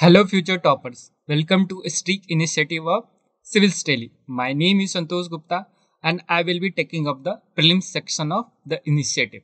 Hello, future toppers. Welcome to a streak initiative of Civil Daily. My name is Santosh Gupta and I will be taking up the prelims section of the initiative.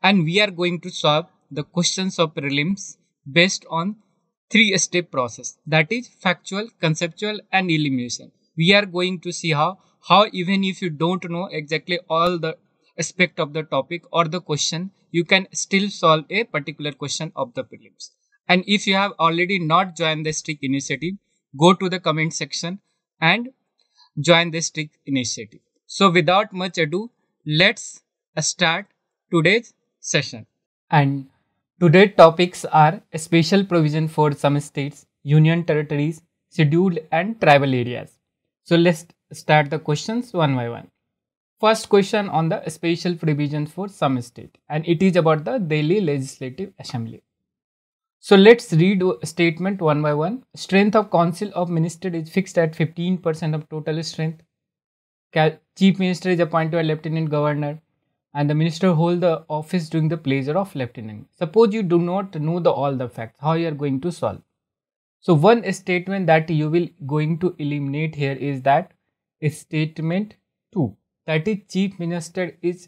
And we are going to solve the questions of prelims based on three step process that is factual, conceptual and elimination. We are going to see how how even if you don't know exactly all the aspect of the topic or the question, you can still solve a particular question of the prelims. And if you have already not joined the Strict initiative, go to the comment section and join the Strict initiative. So without much ado, let's start today's session. And today's topics are special provision for some states, union territories, scheduled and tribal areas. So let's start the questions one by one. First question on the special provision for some state and it is about the Delhi Legislative Assembly. So let's read statement one by one. Strength of Council of Ministers is fixed at 15% of total strength. Chief Minister is appointed a Lieutenant Governor and the minister hold the office during the pleasure of lieutenant. Suppose you do not know the all the facts, how you are going to solve. So one statement that you will going to eliminate here is that is statement 2 that is chief minister is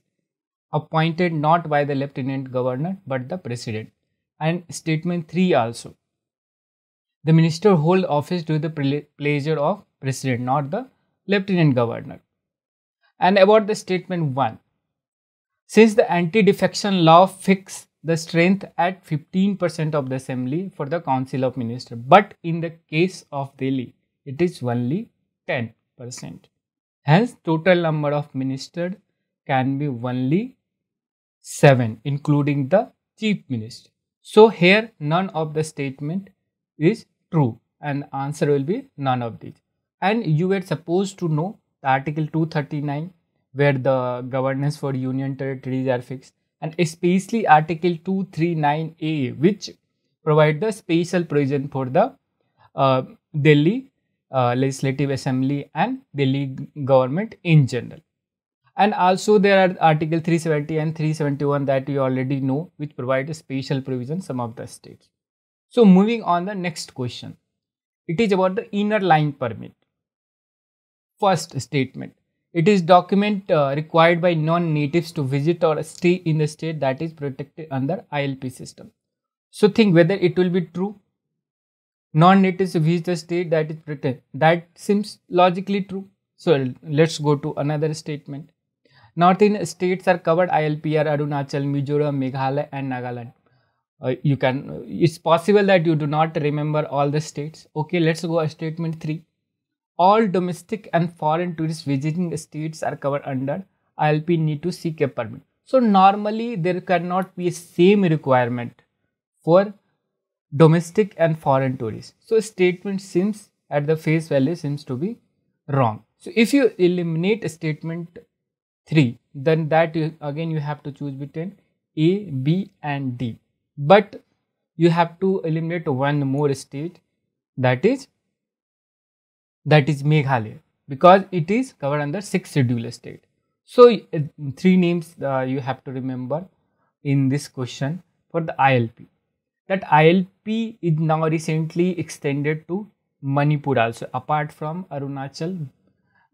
appointed not by the lieutenant governor but the president and statement 3 also. The minister hold office to the pleasure of president, not the lieutenant governor. And about the statement 1. Since the anti-defection law fixed the strength at 15% of the assembly for the council of ministers, but in the case of Delhi, it is only 10%. Hence, total number of ministers can be only 7, including the chief minister. So here none of the statement is true and answer will be none of these. And you were supposed to know the article 239 where the governance for union territories are fixed and especially article 239a which provide the special provision for the uh, Delhi uh, Legislative Assembly and Delhi government in general and also there are article 370 and 371 that you already know which provide special provision some of the states so moving on the next question it is about the inner line permit first statement it is document uh, required by non-natives to visit or stay in the state that is protected under ilp system so think whether it will be true non-natives visit the state that is protected that seems logically true so let's go to another statement. Northern states are covered ILPR, Arunachal, Mizoram, Meghalaya and Nagaland. Uh, you can, uh, it's possible that you do not remember all the states. Okay, let's go statement 3. All domestic and foreign tourists visiting states are covered under ILP need to seek a permit. So normally there cannot be same requirement for domestic and foreign tourists. So statement seems at the face value seems to be wrong. So if you eliminate statement 3 then that you, again you have to choose between a b and d but you have to eliminate one more state that is that is meghalaya because it is covered under six schedule state so uh, three names uh, you have to remember in this question for the ilp that ilp is now recently extended to manipur also apart from arunachal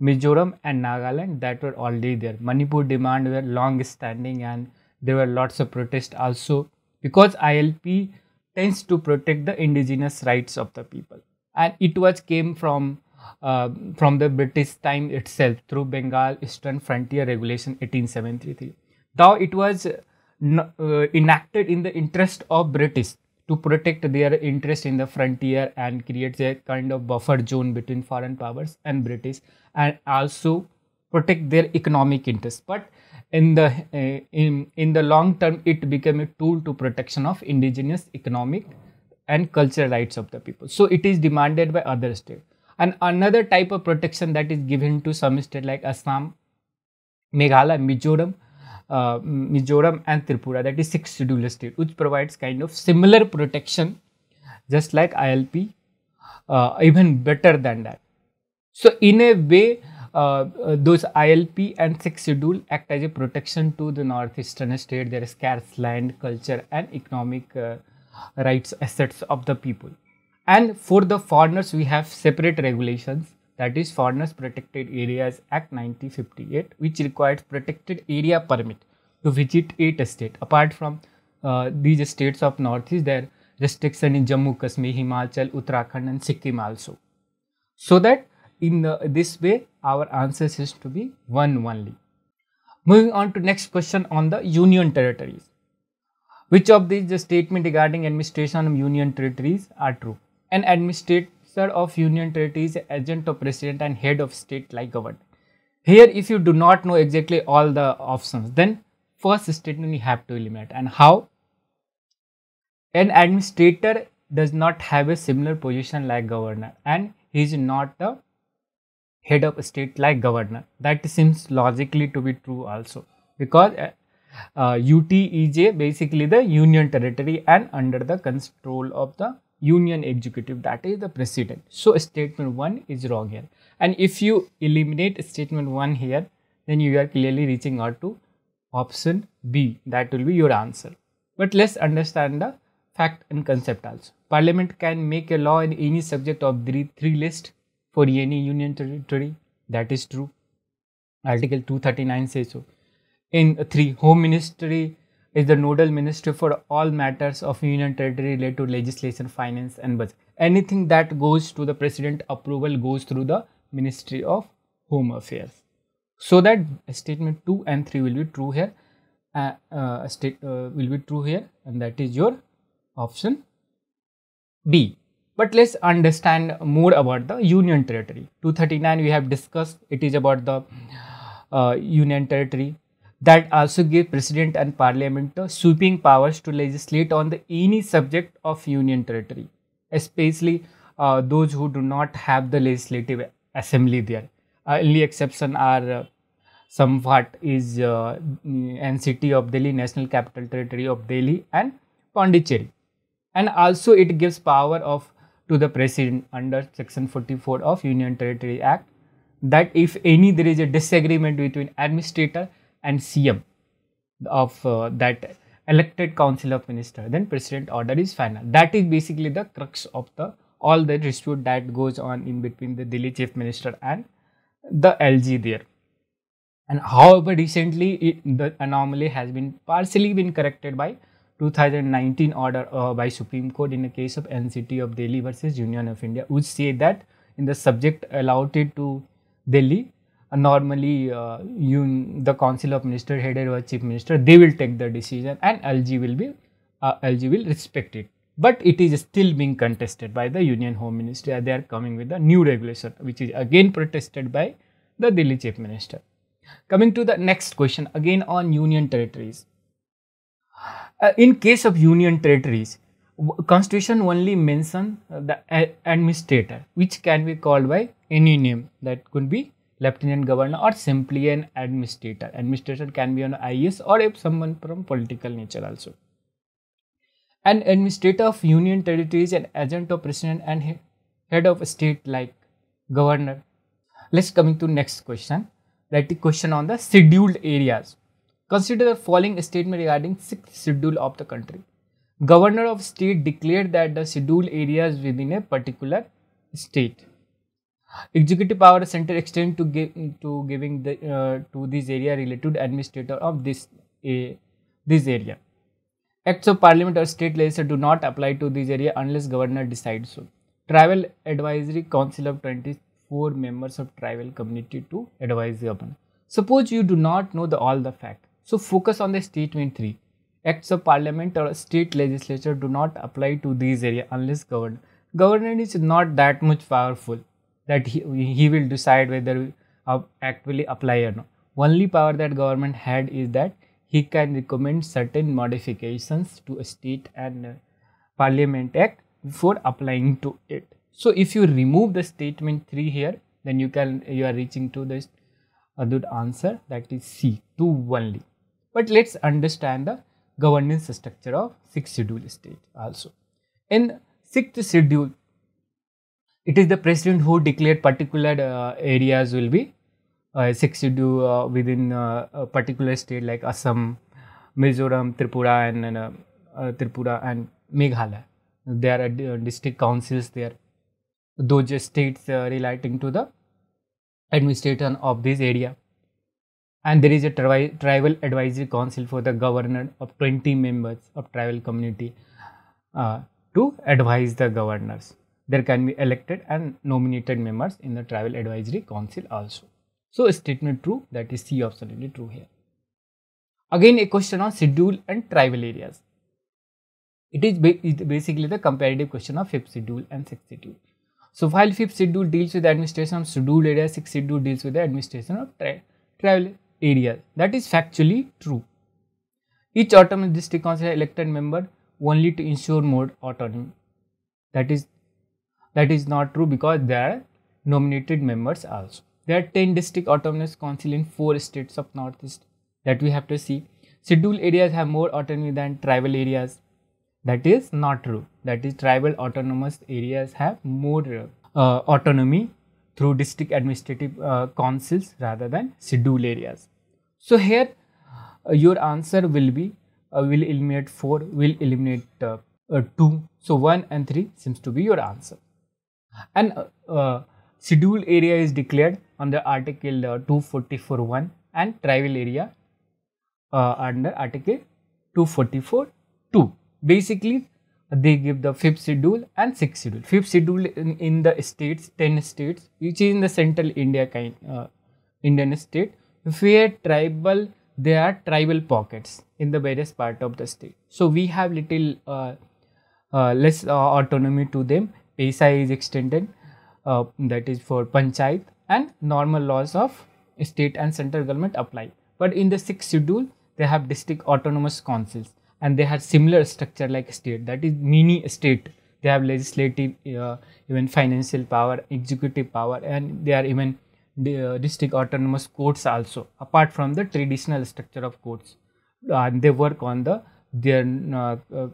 Mizoram and Nagaland that were already there. Manipur demand were long standing and there were lots of protests also because ILP tends to protect the indigenous rights of the people and it was came from uh, from the British time itself through Bengal Eastern Frontier Regulation 1873. Though it was uh, enacted in the interest of British to protect their interest in the frontier and creates a kind of buffer zone between foreign powers and British and also protect their economic interests. But in the uh, in in the long term, it became a tool to protection of indigenous economic and cultural rights of the people. So it is demanded by other states. And another type of protection that is given to some states like Assam, Meghalaya, Mizoram, uh, Mizoram and Tripura, that is six scheduled state, which provides kind of similar protection, just like ILP, uh, even better than that. So in a way, uh, uh those ILP and six schedule act as a protection to the northeastern state, their scarce land, culture, and economic uh, rights assets of the people. And for the foreigners, we have separate regulations that is Foreigners Protected Areas Act 1958 which requires protected area permit to visit eight states. Apart from uh, these states of northeast there restriction in Jammu, Kashmir, Himachal, Uttarakhand and Sikkim also. So that in the, this way our answer is to be one only. Moving on to next question on the union territories. Which of these the statement regarding administration of union territories are true? An administrate of Union Territory is agent of President and head of state-like government. Here, if you do not know exactly all the options, then first statement you have to eliminate. And how? An administrator does not have a similar position like governor and he is not the head of state like governor. That seems logically to be true also because uh, UT uh, is basically the union territory and under the control of the union executive that is the president so statement 1 is wrong here and if you eliminate statement 1 here then you are clearly reaching out to option b that will be your answer but let's understand the fact and concept also parliament can make a law in any subject of the three list for any union territory that is true article 239 says so in 3 home ministry is the nodal ministry for all matters of union territory related to legislation, finance and budget. Anything that goes to the president approval goes through the Ministry of Home Affairs. So that statement 2 and 3 will be true here, uh, uh, state, uh, will be true here and that is your option B. But let's understand more about the union territory. 239 we have discussed, it is about the uh, union territory that also give president and parliament sweeping powers to legislate on the any subject of union territory especially uh, those who do not have the legislative assembly there uh, only exception are uh, somewhat is uh, nct of delhi national capital territory of delhi and pondicherry and also it gives power of to the president under section 44 of union territory act that if any there is a disagreement between administrator and CM of uh, that elected council of minister then president order is final that is basically the crux of the all the dispute that goes on in between the Delhi chief minister and the LG there and however recently it, the anomaly has been partially been corrected by 2019 order uh, by Supreme Court in the case of NCT of Delhi versus Union of India, which say that in the subject allotted to Delhi, normally uh, you, the council of minister headed by chief minister they will take the decision and lg will be uh, lg will respect it but it is still being contested by the union home ministry they are coming with a new regulation which is again protested by the delhi chief minister coming to the next question again on union territories uh, in case of union territories constitution only mention the uh, administrator which can be called by any name that could be lieutenant governor or simply an administrator. Administrator can be an IS or if someone from political nature also. An administrator of union territories, an agent of president and head of state like governor. Let's coming to next question that the question on the scheduled areas. Consider the following statement regarding 6th schedule of the country. Governor of state declared that the scheduled areas within a particular state Executive power center extend to give to giving the uh, to this area related administrator of this uh, this area. Acts of parliament or state legislature do not apply to this area unless governor decides so. Tribal advisory council of 24 members of tribal community to advise the governor. Suppose you do not know the, all the fact. So focus on the statement 3. Acts of parliament or state legislature do not apply to this area unless governor. Governor is not that much powerful that he, he will decide whether we uh, actually apply or not. Only power that government had is that he can recommend certain modifications to a state and uh, parliament act before applying to it. So if you remove the statement 3 here, then you can you are reaching to this a good answer that is C 2 only. But let's understand the governance structure of sixth schedule state also. In sixth schedule it is the president who declared particular uh, areas will be uh, uh, within uh, a particular state like Assam, Mizoram, Tripura, and, and uh, uh, Tripura and Meghalaya. There are district councils there. Those states relating to the administration of this area. And there is a tri tribal advisory council for the governor of 20 members of tribal community to advise the governors there can be elected and nominated members in the travel advisory council also. So statement true that is C absolutely true here. Again a question on schedule and tribal areas. It is basically the comparative question of fifth schedule and sixth schedule. So while fifth schedule deals with the administration of scheduled areas, sixth schedule deals with the administration of tra travel areas. That is factually true. Each autonomous district council elected member only to ensure more autonomy. That is that is not true because there are nominated members also. There are 10 district autonomous council in 4 states of northeast that we have to see. Scheduled areas have more autonomy than tribal areas. That is not true. That is tribal autonomous areas have more uh, autonomy through district administrative uh, councils rather than scheduled areas. So here uh, your answer will be uh, will eliminate 4, will eliminate uh, uh, 2. So 1 and 3 seems to be your answer. An uh, scheduled area is declared under Article uh, 2441 and tribal area uh, under Article 244.2. Basically, they give the fifth schedule and sixth schedule. Fifth schedule in, in the states, 10 states, which is in the central India kind, uh, Indian state, where tribal, there are tribal pockets in the various part of the state. So we have little uh, uh, less autonomy to them Pesa is extended uh, that is for panchayat and normal laws of state and central government apply. But in the sixth schedule, they have district autonomous councils and they have similar structure like state that is mini state. They have legislative, uh, even financial power, executive power, and they are even the uh, district autonomous courts also apart from the traditional structure of courts and they work on the their uh, uh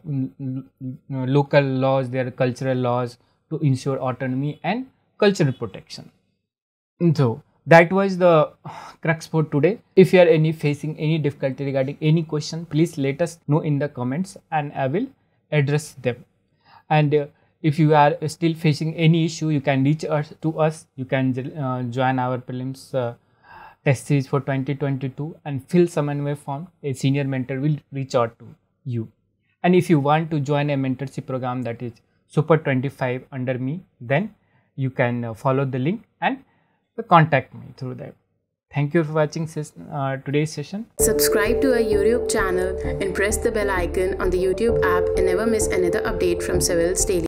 local laws their cultural laws to ensure autonomy and cultural protection. So that was the crux for today. If you are any facing any difficulty regarding any question, please let us know in the comments and I will address them. And uh, if you are still facing any issue, you can reach us to us. You can uh, join our prelims uh, test series for 2022 and fill Samanway form. A senior mentor will reach out to you. And if you want to join a mentorship program that is super 25 under me then you can uh, follow the link and contact me through that thank you for watching ses uh, today's session subscribe to our youtube channel and press the bell icon on the youtube app and never miss another update from civils daily